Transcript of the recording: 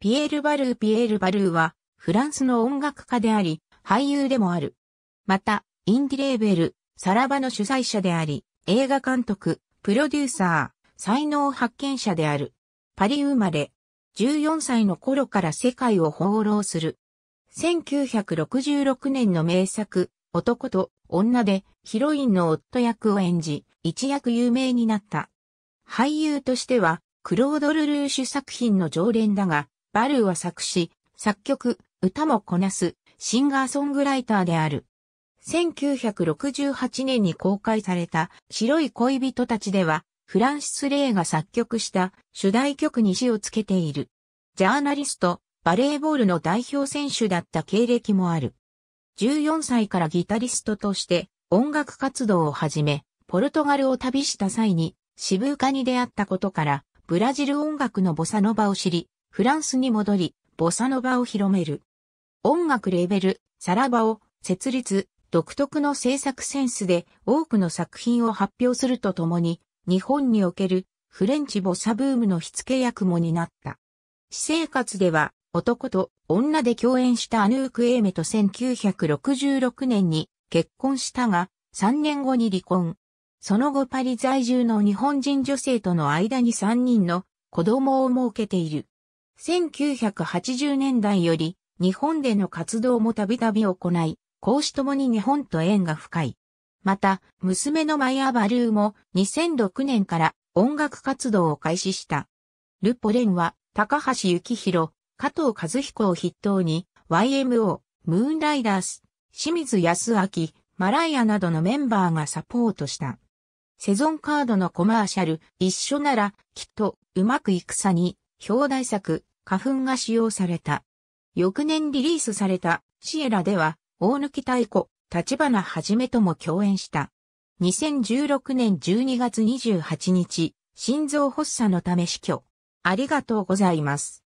ピエール・バルー・ピエール・バルーは、フランスの音楽家であり、俳優でもある。また、インディレーベル、サラバの主催者であり、映画監督、プロデューサー、才能発見者である。パリ生まれ、14歳の頃から世界を放浪する。1966年の名作、男と女でヒロインの夫役を演じ、一躍有名になった。俳優としては、クロード・ルルーシュ作品の常連だが、バルーは作詞、作曲、歌もこなす、シンガーソングライターである。1968年に公開された白い恋人たちでは、フランシス・レイが作曲した主題曲に詞をつけている。ジャーナリスト、バレーボールの代表選手だった経歴もある。14歳からギタリストとして音楽活動を始め、ポルトガルを旅した際に、渋カに出会ったことから、ブラジル音楽のボサノバを知り、フランスに戻り、ボサノバを広める。音楽レベル、サラバを設立、独特の制作センスで多くの作品を発表するとともに、日本におけるフレンチボサブームの火付け役も担った。私生活では男と女で共演したアヌーク・エーメと1966年に結婚したが、3年後に離婚。その後パリ在住の日本人女性との間に3人の子供を設けている。1980年代より日本での活動もたびたび行い、講師ともに日本と縁が深い。また、娘のマイア・バルーも2006年から音楽活動を開始した。ルポレンは高橋幸宏、加藤和彦を筆頭に YMO、ムーンライダース、清水康明、マライアなどのメンバーがサポートした。セゾンカードのコマーシャル、一緒なら、きっと、うまくいくさに、表題作、花粉が使用された。翌年リリースされた、シエラでは、大貫太鼓、立花はじめとも共演した。2016年12月28日、心臓発作のため死去。ありがとうございます。